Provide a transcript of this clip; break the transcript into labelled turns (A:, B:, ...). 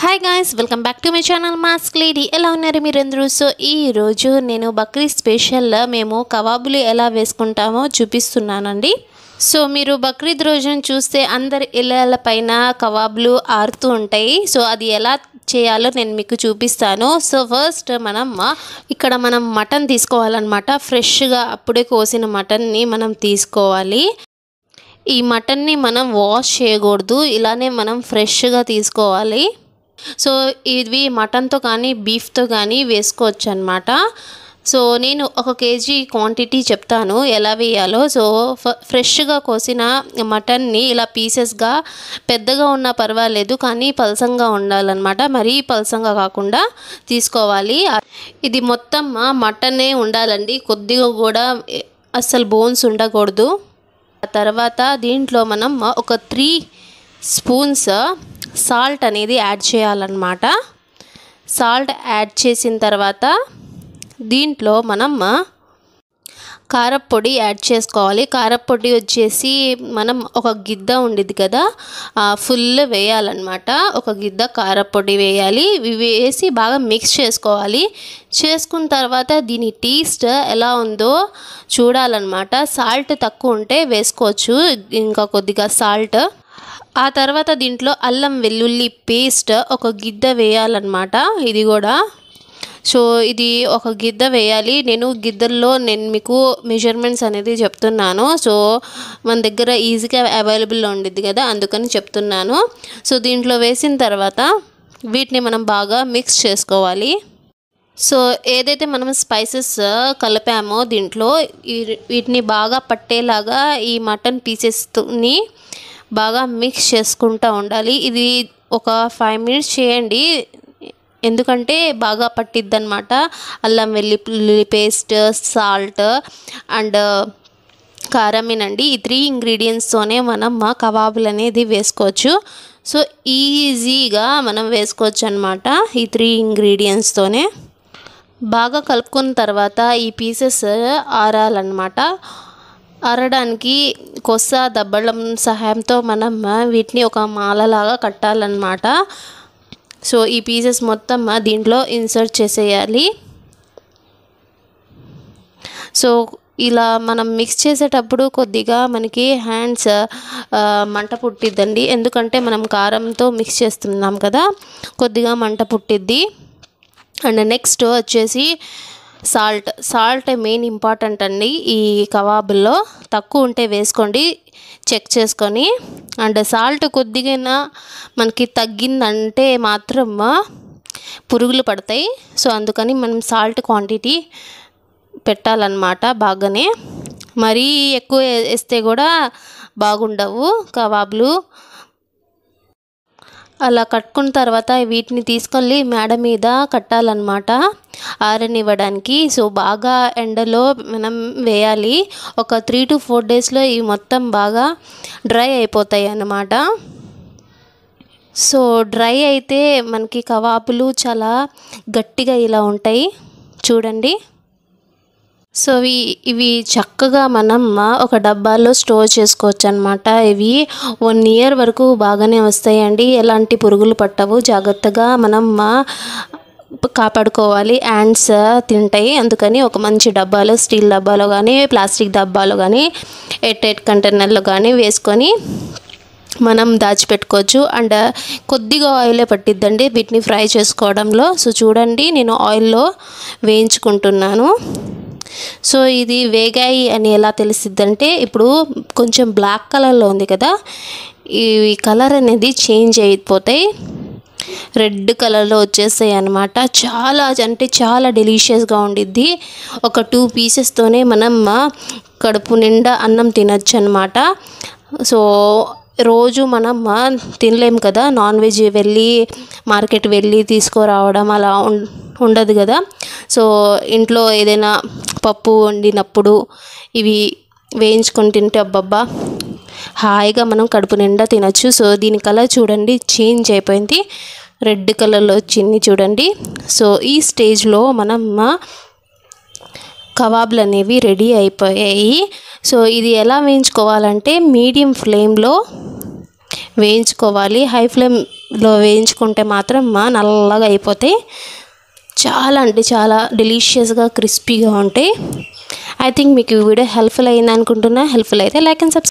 A: hi guys welcome back to my channel mask lady ఎలా ఉన్నారు మీరు అందరూ సో ఈరోజు నేను బక్రీద్ స్పెషల్లో మేము కవాబులు ఎలా వేసుకుంటామో చూపిస్తున్నానండి సో మీరు బక్రీద్ రోజును చూస్తే అందరి ఇళ్ళ పైన కవాబులు ఆరుతూ ఉంటాయి సో అది ఎలా చేయాలో నేను మీకు చూపిస్తాను సో ఫస్ట్ మనం ఇక్కడ మనం మటన్ తీసుకోవాలన్నమాట ఫ్రెష్గా అప్పుడే కోసిన మటన్ని మనం తీసుకోవాలి ఈ మటన్ని మనం వాష్ చేయకూడదు ఇలానే మనం ఫ్రెష్గా తీసుకోవాలి సో ఇవి మటన్తో కానీ బీఫ్తో కానీ వేసుకోవచ్చు అనమాట సో నేను ఒక కేజీ క్వాంటిటీ చెప్తాను ఎలా వేయాలో సో ఫ్రెష్గా కోసిన మటన్ని ఇలా పీసెస్గా పెద్దగా ఉన్నా పర్వాలేదు కానీ పలసంగా ఉండాలన్నమాట మరీ పలసంగా కాకుండా తీసుకోవాలి ఇది మొత్తం మటనే ఉండాలండి కొద్దిగా కూడా అస్సలు బోన్స్ ఉండకూడదు తర్వాత దీంట్లో మనం ఒక త్రీ స్పూన్స్ సాల్ట్ అనేది యాడ్ చేయాలన్నమాట సాల్ట్ యాడ్ చేసిన తర్వాత దీంట్లో మనం కారప్పొడి యాడ్ చేసుకోవాలి కారప్పొడి వచ్చేసి మనం ఒక గిద్ద ఉండేది కదా ఫుల్ వేయాలన్నమాట ఒక గిద్ద కారప్పొడి వేయాలి వేసి బాగా మిక్స్ చేసుకోవాలి చేసుకున్న తర్వాత దీని టేస్ట్ ఎలా ఉందో చూడాలన్నమాట సాల్ట్ తక్కువ ఉంటే వేసుకోవచ్చు ఇంకా కొద్దిగా సాల్ట్ ఆ తర్వాత దీంట్లో అల్లం వెల్లుల్లి పేస్ట్ ఒక గిద్ద వేయాలన్నమాట ఇది కూడా సో ఇది ఒక గిద్ద వేయాలి నేను గిద్దల్లో నేను మీకు మెజర్మెంట్స్ అనేది చెప్తున్నాను సో మన దగ్గర ఈజీగా అవైలబుల్లో ఉండిద్ది కదా అందుకని చెప్తున్నాను సో దీంట్లో వేసిన తర్వాత వీటిని మనం బాగా మిక్స్ చేసుకోవాలి సో ఏదైతే మనం స్పైసెస్ కలిపామో దీంట్లో వీటిని బాగా పట్టేలాగా ఈ మటన్ పీసెస్ని బాగా మిక్స్ చేసుకుంటూ ఉండాలి ఇది ఒక ఫైవ్ మినిట్స్ చేయండి ఎందుకంటే బాగా పట్టిద్దనమాట అల్లం వెల్లుల్లి పేస్ట్ సాల్ట్ అండ్ కారమేనండి ఈ త్రీ ఇంగ్రీడియంట్స్తోనే మనం మా కబాబులు అనేది వేసుకోవచ్చు సో ఈజీగా మనం వేసుకోవచ్చు అనమాట ఈ త్రీ ఇంగ్రీడియంట్స్తోనే బాగా కలుపుకున్న తర్వాత ఈ పీసెస్ ఆరాలన్నమాట అరడానికి కొస్స దబ్బడం సహాయంతో మనం వీటిని ఒక మాలలాగా కట్టాలన్నమాట సో ఈ పీసెస్ మొత్తం దీంట్లో ఇన్సర్ట్ చేసేయాలి సో ఇలా మనం మిక్స్ చేసేటప్పుడు కొద్దిగా మనకి హ్యాండ్స్ మంట పుట్టిద్దండి ఎందుకంటే మనం కారంతో మిక్స్ చేస్తున్నాం కదా కొద్దిగా మంట పుట్టిద్ది అండ్ నెక్స్ట్ వచ్చేసి సాల్ట్ సాల్ట్ మెయిన్ ఇంపార్టెంట్ అండి ఈ కబాబుల్లో తక్కువ ఉంటే వేసుకోండి చెక్ చేసుకొని అండ్ సాల్ట్ కొద్దిగా మనకి తగ్గిందంటే మాత్రం పురుగులు పడతాయి సో అందుకని మనం సాల్ట్ క్వాంటిటీ పెట్టాలన్నమాట బాగానే మరీ ఎక్కువ వేస్తే కూడా బాగుండవు కబాబులు అలా కట్టుకున్న తర్వాత వీటిని తీసుకొని మేడ మీద కట్టాలన్నమాట ఆరనివ్వడానికి సో బాగా ఎండలో మనం వేయాలి ఒక త్రీ టు ఫోర్ డేస్లో ఇవి మొత్తం బాగా డ్రై అయిపోతాయి అన్నమాట సో డ్రై అయితే మనకి కవాపులు చాలా గట్టిగా ఇలా ఉంటాయి చూడండి సో ఇవి ఇవి చక్కగా మనం ఒక డబ్బాలో స్టోర్ చేసుకోవచ్చు అనమాట ఇవి వన్ ఇయర్ వరకు బాగానే వస్తాయండి ఎలాంటి పురుగులు పట్టవు జాగ్రత్తగా మనం కాపాడుకోవాలి యాండ్స్ తింటాయి అందుకని ఒక మంచి డబ్బాలో స్టీల్ డబ్బాలో కానీ ప్లాస్టిక్ డబ్బాలో కానీ ఎట్ ఎట్ కంటైనర్లో కానీ వేసుకొని మనం దాచిపెట్టుకోవచ్చు అండ్ కొద్దిగా ఆయిలే పట్టిద్దండి వీటిని ఫ్రై చేసుకోవడంలో సో చూడండి నేను ఆయిల్లో వేయించుకుంటున్నాను సో ఇది వేగాయి అని ఎలా తెలిసిద్దంటే ఇప్పుడు కొంచెం బ్లాక్ కలర్లో ఉంది కదా ఈ కలర్ అనేది చేంజ్ అయిపోతాయి రెడ్ కలర్లో వచ్చేస్తాయి అనమాట చాలా అంటే చాలా డెలిషియస్గా ఉండిద్ది ఒక టూ పీసెస్తోనే మనం కడుపు నిండా అన్నం తినచ్చు అనమాట సో రోజు మనం తినలేం కదా నాన్ వెజ్ వెళ్ళి మార్కెట్ వెళ్ళి తీసుకురావడం అలా ఉండదు కదా సో ఇంట్లో ఏదైనా పప్పు వండినప్పుడు ఇవి వేయించుకొని తింటే అబ్బబ్బా హాయిగా మనం కడుపు నిండా తినచ్చు సో దీని కలర్ చూడండి చేంజ్ అయిపోయింది రెడ్ కలర్లో వచ్చింది చూడండి సో ఈ స్టేజ్లో మనం కబాబ్లు అనేవి రెడీ అయిపోయాయి సో ఇది ఎలా వేయించుకోవాలంటే మీడియం ఫ్లేమ్లో వేయించుకోవాలి హై ఫ్లేమ్లో వేయించుకుంటే మాత్రం నల్లగా అయిపోతాయి చాలా అంటే చాలా డెలీషియస్గా క్రిస్పీగా ఉంటాయి ఐ థింక్ మీకు ఈ వీడియో హెల్ప్ఫుల్ అయింది అనుకుంటున్నా హెల్ప్ఫుల్ అయితే లైక్ అండ్ సబ్స్క్రైబ్